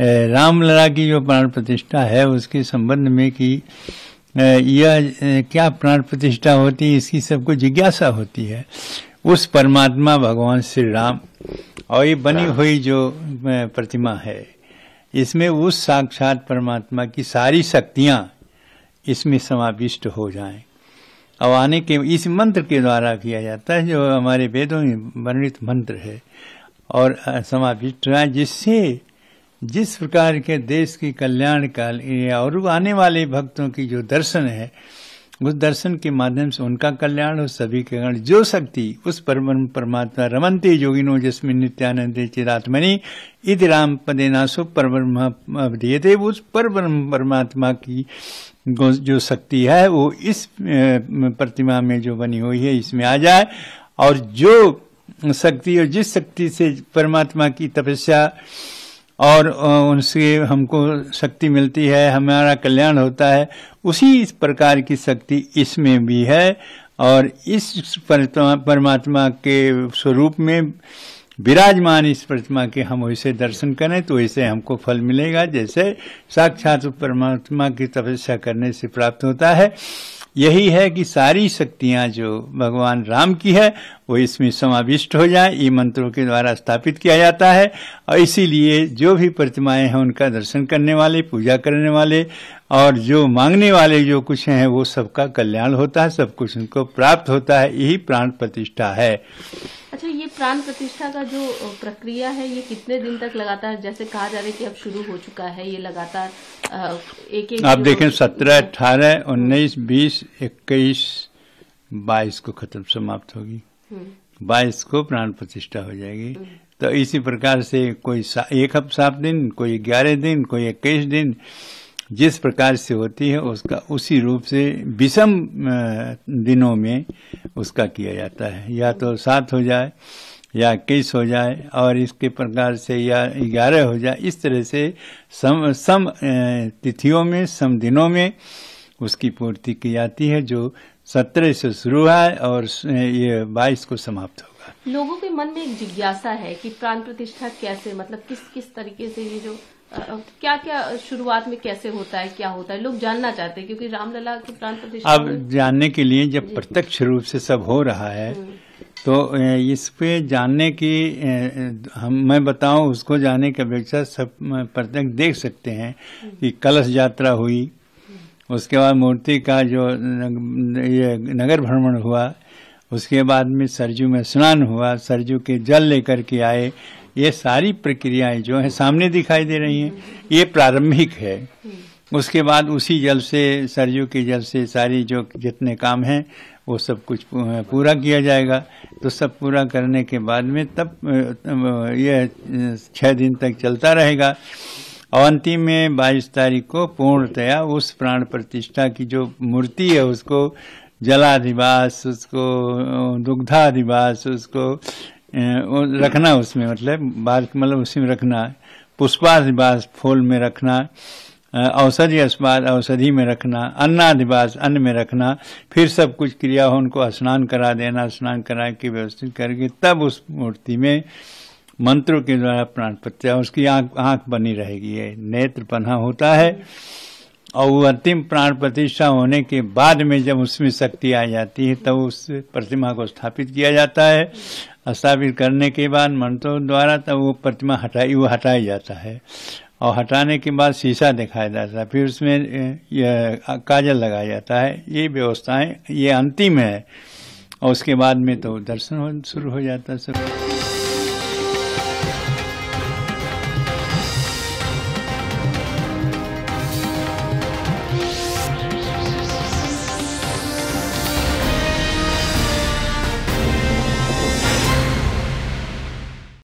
रामलला की जो प्राण प्रतिष्ठा है उसके संबंध में कि यह क्या प्राण प्रतिष्ठा होती है इसकी सबको जिज्ञासा होती है उस परमात्मा भगवान श्री राम और ये बनी हुई जो प्रतिमा है इसमें उस साक्षात परमात्मा की सारी शक्तियाँ इसमें समाविष्ट हो जाएं अब आने के इस मंत्र के द्वारा किया जाता है जो हमारे वेदों में वर्णित मंत्र है और समाविष्ट जिससे जिस प्रकार के देश की कल्याण काल और आने वाले भक्तों की जो दर्शन है उस दर्शन के माध्यम से उनका कल्याण और सभी कल्याण जो शक्ति उस परम परमात्मा रमनते योगिनो जिसमें नित्यानंद चिरात्मनि इति राम पदे नासो पर ब्रह्मा उस पर परमात्मा की जो शक्ति है वो इस प्रतिमा में जो बनी हुई है इसमें आ जाए और जो शक्ति और जिस शक्ति से परमात्मा की तपस्या और उनसे हमको शक्ति मिलती है हमारा कल्याण होता है उसी इस प्रकार की शक्ति इसमें भी है और इस परमात्मा के स्वरूप में विराजमान इस प्रतिमा के हम वैसे दर्शन करें तो वैसे हमको फल मिलेगा जैसे साक्षात परमात्मा की तपस्या करने से प्राप्त होता है यही है कि सारी शक्तियां जो भगवान राम की है वो इसमें समाविष्ट हो जाए ये मंत्रों के द्वारा स्थापित किया जाता है और इसीलिए जो भी प्रतिमाएं हैं उनका दर्शन करने वाले पूजा करने वाले और जो मांगने वाले जो कुछ हैं वो सबका कल्याण होता है सब कुछ उनको प्राप्त होता है यही प्राण प्रतिष्ठा है प्राण प्रतिष्ठा का जो प्रक्रिया है ये कितने दिन तक लगातार जैसे कहा जा रहा है कि अब शुरू हो चुका है ये लगातार एक एक आप देखें सत्रह अठारह उन्नीस बीस इक्कीस बाईस को खत्म समाप्त होगी हम्म। बाईस को प्राण प्रतिष्ठा हो जाएगी हम्म। तो इसी प्रकार से कोई एक सात दिन कोई ग्यारह दिन कोई इक्कीस दिन जिस प्रकार से होती है उसका उसी रूप से विषम दिनों में उसका किया जाता है या तो सात हो जाए या इक्कीस हो जाए और इसके प्रकार से या ग्यारह हो जाए इस तरह से सम सम तिथियों में सम दिनों में उसकी पूर्ति की जाती है जो सत्रह से शुरू है और ये बाईस को समाप्त होगा लोगों के मन में एक जिज्ञासा है कि प्राण प्रतिष्ठा कैसे मतलब किस किस तरीके से ये जो क्या क्या शुरुआत में कैसे होता है क्या होता है लोग जानना चाहते हैं क्योंकि रामलला के प्राण प्रतिष्ठा अब जानने के लिए जब प्रत्यक्ष रूप से सब हो रहा है हम्म। तो इस पे जानने की हम मैं बताऊं उसको जाने की अपेक्षा सब प्रत्यक्ष देख सकते हैं हम्म। कि कलश यात्रा हुई हम्म। उसके बाद मूर्ति का जो ये नगर भ्रमण हुआ उसके बाद में सरजू में स्नान हुआ सरजू के जल लेकर के आए ये सारी प्रक्रियाएं जो हैं सामने दिखाई दे रही हैं ये प्रारंभिक है उसके बाद उसी जल से सरयू के जल से सारी जो जितने काम हैं वो सब कुछ पूरा किया जाएगा तो सब पूरा करने के बाद में तब यह छः दिन तक चलता रहेगा और अंतिम में बाईस तारीख को पूर्णतया उस प्राण प्रतिष्ठा की जो मूर्ति है उसको जलाधिवास उसको दुग्धाधिवास उसको रखना उसमें मतलब बाल मतलब उसी में रखना पुष्पाधिवास फूल में रखना औषधि अस्पाद औषधि में रखना अन्नाधिवास अन्न में रखना फिर सब कुछ क्रिया हो उनको स्नान करा देना स्नान करा के व्यवस्थित करके तब उस मूर्ति में मंत्रों के द्वारा प्राण प्रत्या उसकी आंख आंख बनी रहेगी ये नेत्र पन्हा होता है और वो अंतिम प्राण प्रतिष्ठा होने के बाद में जब उसमें शक्ति आ जाती है तब तो उस प्रतिमा को स्थापित किया जाता है स्थापित करने के बाद मंत्रों द्वारा तब वो प्रतिमा हटाई वो हटाया जाता है और हटाने के बाद शीशा दिखाया जाता है फिर उसमें काजल लगाया जाता है ये व्यवस्थाएं ये अंतिम है और उसके बाद में तो दर्शन शुरू हो जाता है सब